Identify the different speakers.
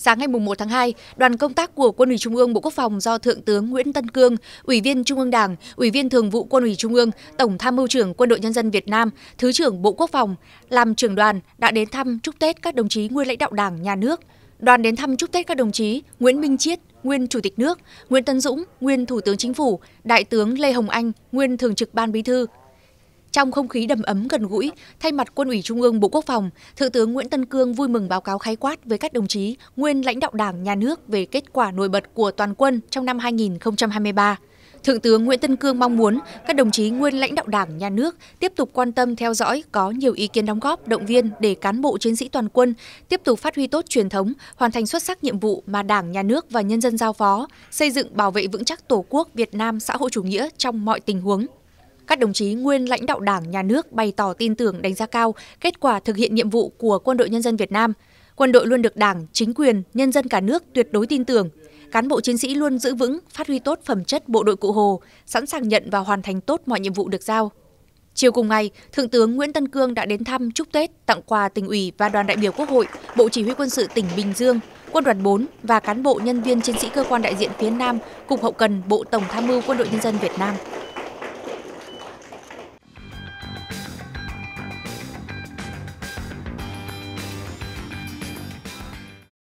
Speaker 1: Sáng ngày 1 tháng 2, đoàn công tác của Quân ủy Trung ương Bộ Quốc phòng do Thượng tướng Nguyễn Tân Cương, Ủy viên Trung ương Đảng, Ủy viên Thường vụ Quân ủy Trung ương, Tổng tham mưu trưởng Quân đội Nhân dân Việt Nam, Thứ trưởng Bộ Quốc phòng, làm trưởng đoàn đã đến thăm chúc Tết các đồng chí nguyên lãnh đạo Đảng, Nhà nước. Đoàn đến thăm chúc Tết các đồng chí Nguyễn Minh Chiết, nguyên Chủ tịch nước, Nguyễn Tân Dũng, nguyên Thủ tướng Chính phủ, Đại tướng Lê Hồng Anh, nguyên Thường trực Ban Bí thư, trong không khí đầm ấm gần gũi, thay mặt Quân ủy Trung ương Bộ Quốc phòng, Thượng tướng Nguyễn Tân Cương vui mừng báo cáo khái quát với các đồng chí nguyên lãnh đạo Đảng, Nhà nước về kết quả nổi bật của toàn quân trong năm 2023. Thượng tướng Nguyễn Tân Cương mong muốn các đồng chí nguyên lãnh đạo Đảng, Nhà nước tiếp tục quan tâm theo dõi, có nhiều ý kiến đóng góp, động viên để cán bộ chiến sĩ toàn quân tiếp tục phát huy tốt truyền thống, hoàn thành xuất sắc nhiệm vụ mà Đảng, Nhà nước và nhân dân giao phó, xây dựng bảo vệ vững chắc Tổ quốc Việt Nam xã hội chủ nghĩa trong mọi tình huống. Các đồng chí nguyên lãnh đạo Đảng, Nhà nước bày tỏ tin tưởng đánh giá cao kết quả thực hiện nhiệm vụ của Quân đội Nhân dân Việt Nam. Quân đội luôn được Đảng, chính quyền, nhân dân cả nước tuyệt đối tin tưởng. Cán bộ chiến sĩ luôn giữ vững, phát huy tốt phẩm chất bộ đội Cụ Hồ, sẵn sàng nhận và hoàn thành tốt mọi nhiệm vụ được giao. Chiều cùng ngày, Thượng tướng Nguyễn Tân Cương đã đến thăm chúc Tết, tặng quà tỉnh ủy và đoàn đại biểu Quốc hội, Bộ Chỉ huy quân sự tỉnh Bình Dương, quân đoàn 4 và cán bộ nhân viên chiến sĩ cơ quan đại diện phía Nam, Cục Hậu cần Bộ Tổng tham mưu Quân đội Nhân dân Việt Nam.